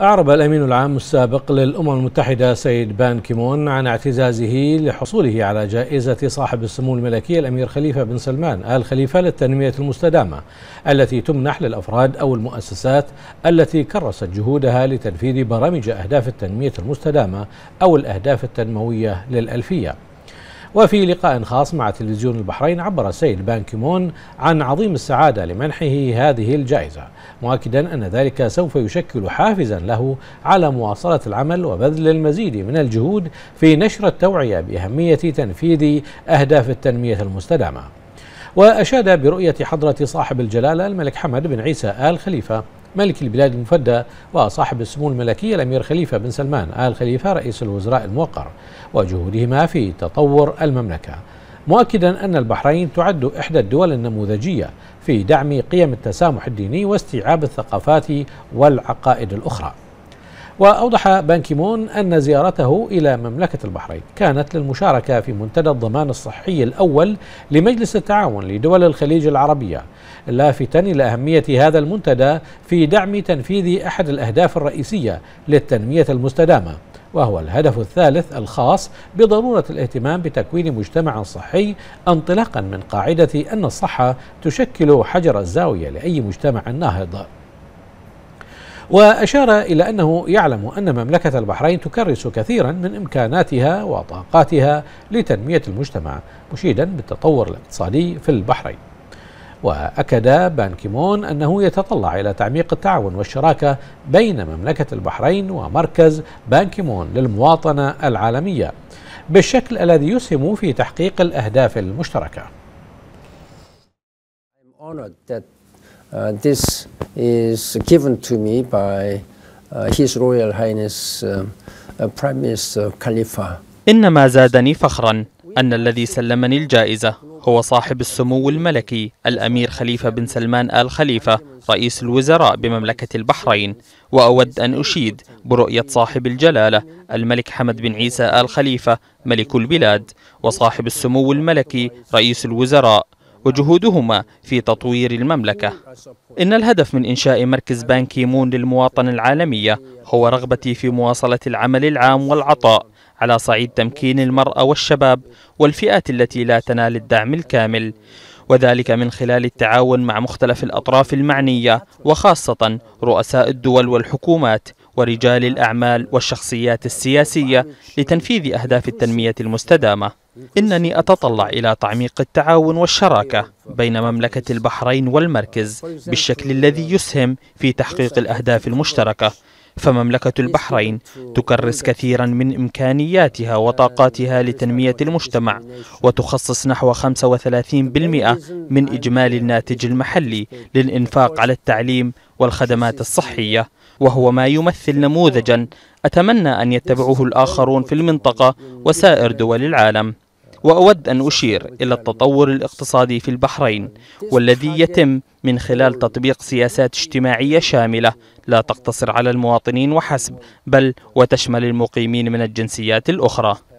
أعرب الأمين العام السابق للأمم المتحدة سيد بان كيمون عن اعتزازه لحصوله على جائزة صاحب السمو الملكي الأمير خليفة بن سلمان آل خليفة للتنمية المستدامة التي تمنح للأفراد أو المؤسسات التي كرست جهودها لتنفيذ برامج أهداف التنمية المستدامة أو الأهداف التنموية للألفية وفي لقاء خاص مع تلفزيون البحرين عبر السيد بان كيمون عن عظيم السعادة لمنحه هذه الجائزة مؤكدا أن ذلك سوف يشكل حافزا له على مواصلة العمل وبذل المزيد من الجهود في نشر التوعية بأهمية تنفيذ أهداف التنمية المستدامة وأشاد برؤية حضرة صاحب الجلالة الملك حمد بن عيسى آل خليفة ملك البلاد المفدى وصاحب السمو الملكية الأمير خليفة بن سلمان آل خليفة رئيس الوزراء الموقر وجهودهما في تطور المملكة مؤكدا أن البحرين تعد إحدى الدول النموذجية في دعم قيم التسامح الديني واستيعاب الثقافات والعقائد الأخرى وأوضح بان كيمون أن زيارته إلى مملكة البحرين كانت للمشاركة في منتدى الضمان الصحي الأول لمجلس التعاون لدول الخليج العربية لافتا إلى أهمية هذا المنتدى في دعم تنفيذ أحد الأهداف الرئيسية للتنمية المستدامة وهو الهدف الثالث الخاص بضرورة الاهتمام بتكوين مجتمع صحي انطلاقا من قاعدة أن الصحة تشكل حجر الزاوية لأي مجتمع ناهض وأشار إلى أنه يعلم أن مملكة البحرين تكرس كثيرا من إمكاناتها وطاقاتها لتنمية المجتمع مشيدا بالتطور الاقتصادي في البحرين وأكد بان كيمون أنه يتطلع إلى تعميق التعاون والشراكة بين مملكة البحرين ومركز بان كيمون للمواطنة العالمية بالشكل الذي يسهم في تحقيق الأهداف المشتركة Uh, this is given to me by uh, His Royal Highness um, uh, Prime Minister Khalifa. إنما زادني فخرا أن الذي سلمني الجائزة هو صاحب السمو الملكي الأمير خليفة بن سلمان آل خليفة رئيس الوزراء بمملكة البحرين وأود أن أشيد برؤية صاحب الجلالة الملك حمد بن عيسى آل خليفة ملك البلاد وصاحب السمو الملكي رئيس الوزراء وجهودهما في تطوير المملكة إن الهدف من إنشاء مركز بان كيمون للمواطنة العالمية هو رغبتي في مواصلة العمل العام والعطاء على صعيد تمكين المرأة والشباب والفئات التي لا تنال الدعم الكامل وذلك من خلال التعاون مع مختلف الأطراف المعنية وخاصة رؤساء الدول والحكومات ورجال الأعمال والشخصيات السياسية لتنفيذ أهداف التنمية المستدامة إنني أتطلع إلى تعميق التعاون والشراكة بين مملكة البحرين والمركز بالشكل الذي يسهم في تحقيق الأهداف المشتركة فمملكة البحرين تكرس كثيرا من إمكانياتها وطاقاتها لتنمية المجتمع وتخصص نحو 35% من إجمالي الناتج المحلي للإنفاق على التعليم والخدمات الصحية وهو ما يمثل نموذجا أتمنى أن يتبعه الآخرون في المنطقة وسائر دول العالم وأود أن أشير إلى التطور الاقتصادي في البحرين والذي يتم من خلال تطبيق سياسات اجتماعية شاملة لا تقتصر على المواطنين وحسب بل وتشمل المقيمين من الجنسيات الأخرى